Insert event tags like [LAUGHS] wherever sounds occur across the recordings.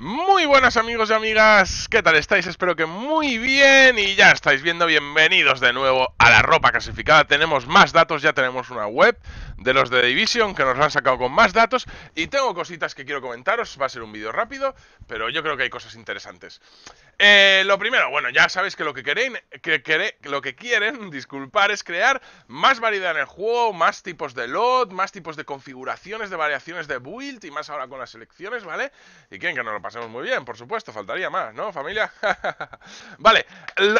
More Muy buenas amigos y amigas, ¿qué tal estáis? Espero que muy bien y ya estáis viendo, bienvenidos de nuevo a la ropa clasificada Tenemos más datos, ya tenemos una web de los de Division que nos han sacado con más datos Y tengo cositas que quiero comentaros, va a ser un vídeo rápido, pero yo creo que hay cosas interesantes eh, Lo primero, bueno, ya sabéis que lo que, queréis, que, lo que quieren, [LAUGHS] disculpar, es crear más variedad en el juego Más tipos de lot, más tipos de configuraciones, de variaciones de build y más ahora con las selecciones, ¿vale? Y quieren que nos lo pasemos muy bien bien, por supuesto, faltaría más, ¿no, familia? [LAUGHS] vale,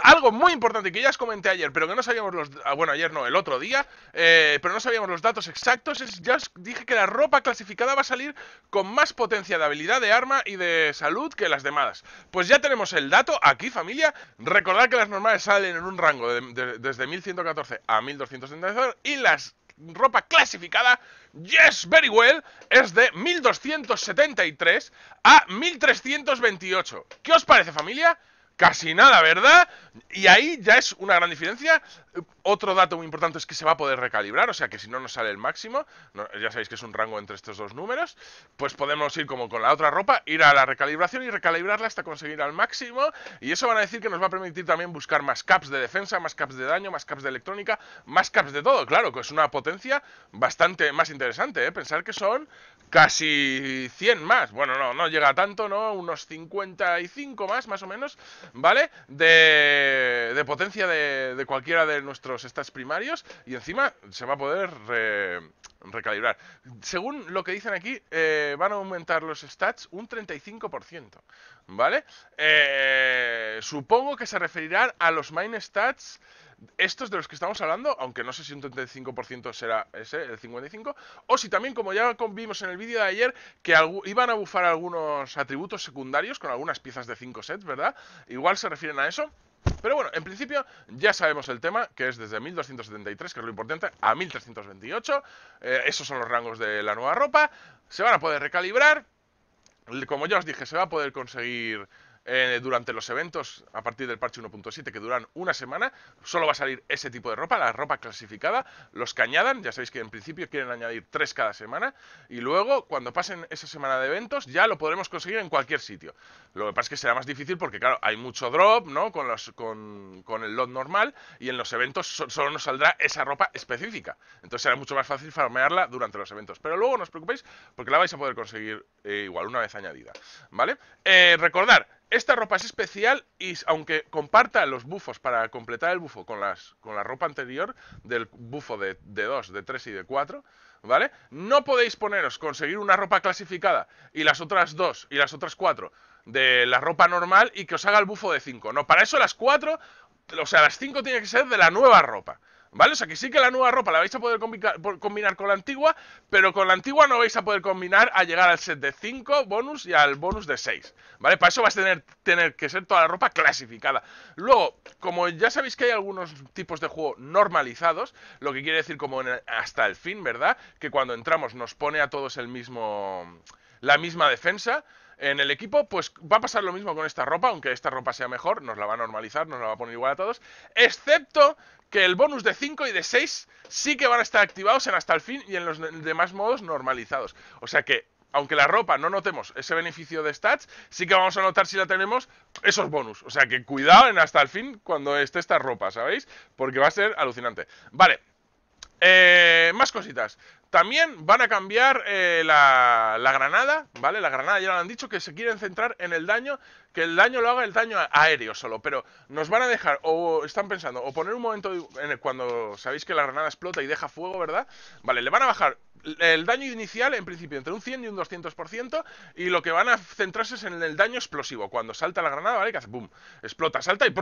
algo muy importante que ya os comenté ayer, pero que no sabíamos los... Ah, bueno, ayer no, el otro día, eh, pero no sabíamos los datos exactos, es, ya os dije que la ropa clasificada va a salir con más potencia de habilidad de arma y de salud que las demás. Pues ya tenemos el dato aquí, familia. Recordad que las normales salen en un rango desde 1114 a 1232 y las ropa clasificada, Yes Very Well, es de 1273 a 1328. ¿Qué os parece familia? casi nada, ¿verdad? Y ahí ya es una gran diferencia. Otro dato muy importante es que se va a poder recalibrar, o sea que si no nos sale el máximo, ya sabéis que es un rango entre estos dos números, pues podemos ir como con la otra ropa, ir a la recalibración y recalibrarla hasta conseguir al máximo. Y eso van a decir que nos va a permitir también buscar más caps de defensa, más caps de daño, más caps de electrónica, más caps de todo. Claro, que es una potencia bastante más interesante, ¿eh? Pensar que son casi 100 más. Bueno, no, no llega tanto, ¿no? Unos 55 más, más o menos ¿vale? De, de potencia de, cualquiera de nuestros stats primarios y encima se va a poder recalibrar. Según lo que dicen aquí, eh, van a aumentar los stats un 35%, ¿vale? Eh, supongo que se referirán a los main stats, estos de los que estamos hablando, aunque no sé si un 35% será ese, el 55%, o si también, como ya vimos en el vídeo de ayer, que iban a bufar algunos atributos secundarios con algunas piezas de 5 sets, ¿verdad? Igual se refieren a eso. Pero bueno, en principio ya sabemos el tema, que es desde 1273, que es lo importante, a 1328. Eh, esos son los rangos de la nueva ropa. Se van a poder recalibrar. Como ya os dije, se va a poder conseguir eh, durante los eventos a partir del parche 1.7 que duran una semana. Solo va a salir ese tipo de ropa, la ropa clasificada, los que añadan, ya sabéis que en principio quieren añadir tres cada semana y luego cuando pasen esa semana de eventos ya lo podremos conseguir en cualquier sitio. Lo que pasa es que será más difícil porque claro, hay mucho drop, ¿no? Con, los, con, con el lot normal y en los eventos solo nos saldrá esa ropa específica. Entonces será mucho más fácil farmearla durante los eventos. Pero luego no os preocupéis porque la vais a poder conseguir eh, igual una vez añadida. ¿Vale? Eh, recordar esta ropa es especial y aunque comparta los bufos para completar el bufo con, las, con la ropa anterior del bufo de, 2, de 3 y de 4, ¿vale? No podéis poneros, conseguir una ropa clasificada y las otras dos y las otras cuatro de la ropa normal y que os haga el bufo de 5. No, para eso las cuatro, o sea, las 5 tienen que ser de la nueva ropa. ¿Vale? O sea que sí que la nueva ropa la vais a poder combinar con la antigua, pero con la antigua no vais a poder combinar a llegar al set de 5 bonus y al bonus de 6. ¿Vale? Para eso vas a tener, que ser toda la ropa clasificada. Luego, como ya sabéis que hay algunos tipos de juego normalizados, lo que quiere decir como hasta el fin, ¿verdad? Que cuando entramos nos pone a todos el mismo la misma defensa. En el equipo, pues va a pasar lo mismo con esta ropa, aunque esta ropa sea mejor, nos la va a normalizar, nos la va a poner igual a todos, excepto que el bonus de 5 y de 6 sí que van a estar activados en hasta el fin y en los demás modos normalizados. O sea que aunque la ropa no notemos ese beneficio de stats, sí que vamos a notar si la tenemos esos bonus. O sea que cuidado en hasta el fin cuando esté esta ropa, ¿sabéis? Porque va a ser alucinante. Vale. Eh, cositas. También van a cambiar eh, la, la, granada, ¿vale? La granada ya lo han dicho que se quieren centrar en el daño, que el daño lo haga el daño aéreo solo, pero nos van a dejar, o están pensando, o poner un momento en cuando sabéis que la granada explota y deja fuego, ¿verdad? Vale, le van a bajar el daño inicial en principio entre un 100 y un 200% y lo que van a centrarse es en el daño explosivo. Cuando salta la granada, ¿vale? Que hace boom, explota, salta y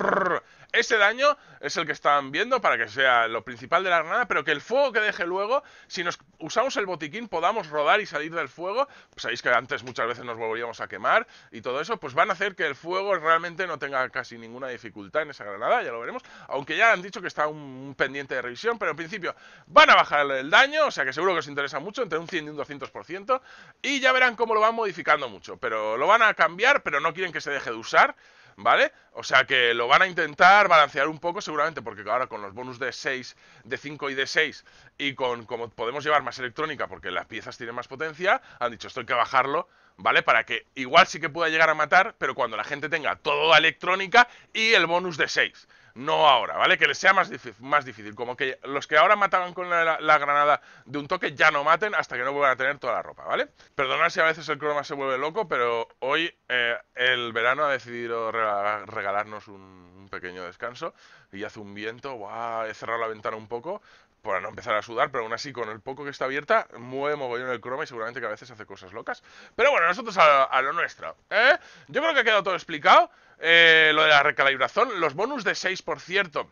Ese daño es el que están viendo para que sea lo principal de la granada, pero que el fuego que deje luego, si nos usamos el botiquín, podamos rodar y salir del fuego. Pues sabéis que antes muchas veces nos volvíamos a quemar y todo eso, pues van a hacer que el fuego realmente no tenga casi ninguna dificultad en esa granada, ya lo veremos. Aunque ya han dicho que está un pendiente de revisión, pero en principio van a bajar el daño, o sea que seguro que os interesa mucho, entre un 100 y un 200%, y ya verán cómo lo van modificando mucho, pero lo van a cambiar, pero no quieren que se deje de usar, ¿vale? O sea que lo van a intentar balancear un poco seguramente, porque ahora con los bonus de 6, de 5 y de 6, y con como podemos llevar más electrónica, porque las piezas tienen más potencia, han dicho esto hay que bajarlo, ¿vale? Para que igual sí que pueda llegar a matar, pero cuando la gente tenga toda electrónica y el bonus de 6 no ahora, ¿vale? Que les sea más, más difícil. Como que los que ahora mataban con la, granada de un toque ya no maten hasta que no vuelvan a tener toda la ropa, ¿vale? Perdonad si a veces el croma se vuelve loco, pero hoy eh, el verano ha decidido regalarnos un, un, pequeño descanso y hace un viento, ¡guau! He cerrado la ventana un poco para no empezar a sudar, pero aún así con el poco que está abierta, mueve mogollón el croma y seguramente que a veces hace cosas locas. Pero bueno, nosotros a, lo nuestro. ¿eh? Yo creo que ha quedado todo explicado. Eh, lo de la recalibración, los bonus de 6, por cierto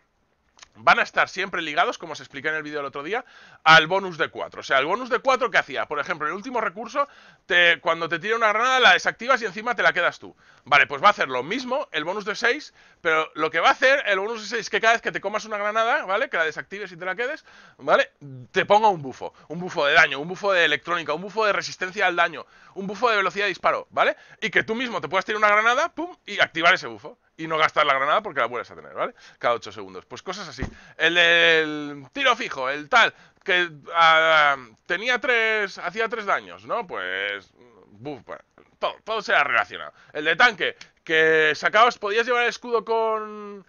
van a estar siempre ligados, como os expliqué en el vídeo del otro día, al bonus de 4. O sea, el bonus de 4 que hacía, por ejemplo, el último recurso, te, cuando te tira una granada la desactivas y encima te la quedas tú. Vale, pues va a hacer lo mismo el bonus de 6, pero lo que va a hacer el bonus de 6 es que cada vez que te comas una granada, ¿vale? Que la desactives y te la quedes, ¿vale? Te ponga un bufo, un bufo de daño, un bufo de electrónica, un bufo de resistencia al daño, un bufo de velocidad de disparo, ¿vale? Y que tú mismo te puedas tirar una granada, ¡pum! y activar ese bufo y no gastar la granada porque la vuelves a tener, ¿vale? Cada 8 segundos. Pues cosas así. El, tiro fijo, el tal, que ah, tenía tres, hacía 3 daños, ¿no? Pues, buf, pues, todo, todo se ha relacionado. El de tanque, que sacabas, podías llevar el escudo con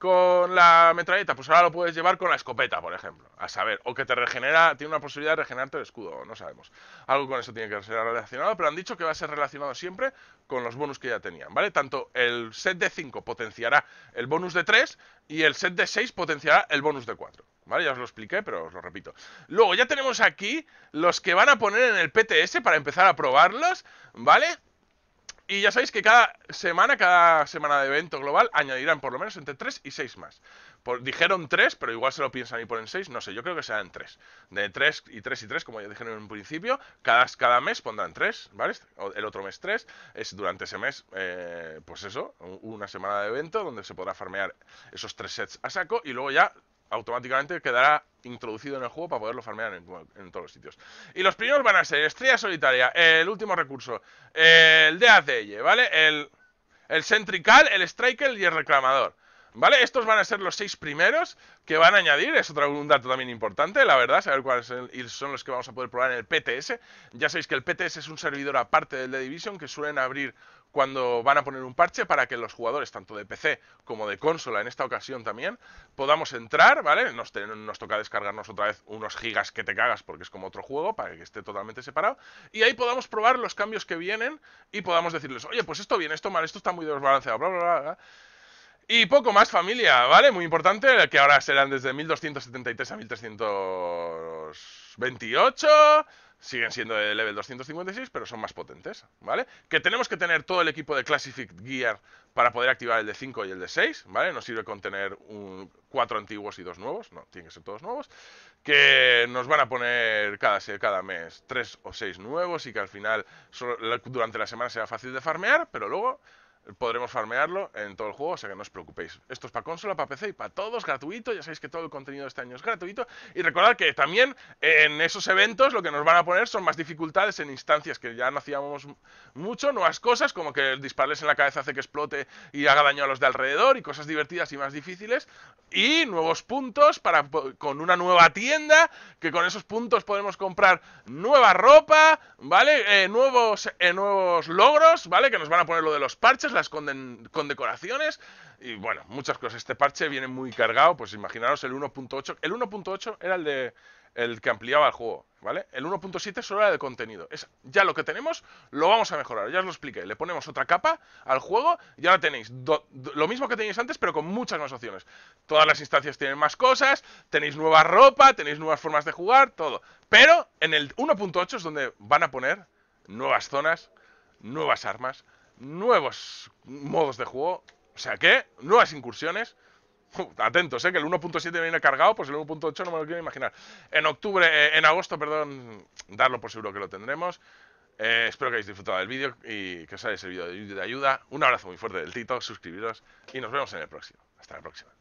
con la metralleta, pues ahora lo puedes llevar con la escopeta, por ejemplo, a saber, o que te regenera, tiene una posibilidad de regenerarte el escudo, no sabemos. Algo con eso tiene que ser relacionado, pero han dicho que va a ser relacionado siempre con los bonus que ya tenían, ¿vale? Tanto el set de 5 potenciará el bonus de 3 y el set de 6 potenciará el bonus de 4. ¿Vale? Ya os lo expliqué, pero os lo repito. Luego ya tenemos aquí los que van a poner en el PTS para empezar a probarlos, ¿vale? Y ya sabéis que cada semana, cada semana de evento global, añadirán por lo menos entre 3 y 6 más. dijeron 3, pero igual se lo piensan y ponen 6, no sé, yo creo que serán 3. De 3 y 3 y 3, como ya dijeron en un principio, cada, cada mes pondrán 3, ¿vale? El otro mes 3, es durante ese mes, eh, pues eso, una semana de evento donde se podrá farmear esos 3 sets a saco y luego ya automáticamente quedará introducido en el juego para poderlo farmear en, todos los sitios. Y los primeros van a ser Estrella Solitaria, el último recurso, el DACL, ¿vale? El, el Centrical, el Striker y el Reclamador. ¿Vale? Estos van a ser los seis primeros que van a añadir. Es otro un dato también importante, la verdad, saber cuáles son los que vamos a poder probar en el PTS. Ya sabéis que el PTS es un servidor aparte del de Division que suelen abrir cuando van a poner un parche para que los jugadores, tanto de PC como de consola, en esta ocasión también, podamos entrar, ¿vale? Nos, nos, toca descargarnos otra vez unos gigas que te cagas porque es como otro juego, para que esté totalmente separado, y ahí podamos probar los cambios que vienen y podamos decirles, oye, pues esto viene, esto mal, esto está muy desbalanceado, bla, bla, bla. bla y poco más familia, ¿vale? Muy importante, que ahora serán desde 1273 a 1328. Siguen siendo de level 256, pero son más potentes, ¿vale? Que tenemos que tener todo el equipo de Classified Gear para poder activar el de 5 y el de 6, ¿vale? Nos sirve con tener un, cuatro antiguos y dos nuevos, no, tienen que ser todos nuevos. Que nos van a poner cada, cada mes tres o seis nuevos y que al final durante la semana sea fácil de farmear, pero luego podremos farmearlo en todo el juego, o sea que no os preocupéis. Esto es para consola, para PC y para todos, gratuito. Ya sabéis que todo el contenido de este año es gratuito. Y recordad que también en esos eventos lo que nos van a poner son más dificultades en instancias que ya no hacíamos mucho, nuevas cosas, como que dispararles en la cabeza hace que explote y haga daño a los de alrededor, y cosas divertidas y más difíciles. Y nuevos puntos para, con una nueva tienda, que con esos puntos podemos comprar nueva ropa, ¿vale? Eh, nuevos, eh, nuevos logros, ¿vale? Que nos van a poner lo de los parches, las condecoraciones y bueno, muchas cosas. Este parche viene muy cargado, pues imaginaros el 1.8. El 1.8 era el de el que ampliaba el juego, ¿vale? El 1.7 solo era de contenido. Es, ya lo que tenemos lo vamos a mejorar, ya os lo expliqué. Le ponemos otra capa al juego y ahora tenéis lo mismo que tenéis antes, pero con muchas más opciones. Todas las instancias tienen más cosas, tenéis nueva ropa, tenéis nuevas formas de jugar, todo. Pero en el 1.8 es donde van a poner nuevas zonas, nuevas armas, nuevos modos de juego, o sea que nuevas incursiones atentos, ¿eh? que el 1.7 viene cargado, pues el 1.8 no me lo quiero imaginar. En octubre, eh, en agosto, perdón, darlo por seguro que lo tendremos. Eh, espero que hayáis disfrutado del vídeo y que os haya servido de ayuda. Un abrazo muy fuerte del Tito, suscribiros y nos vemos en el próximo. Hasta la próxima.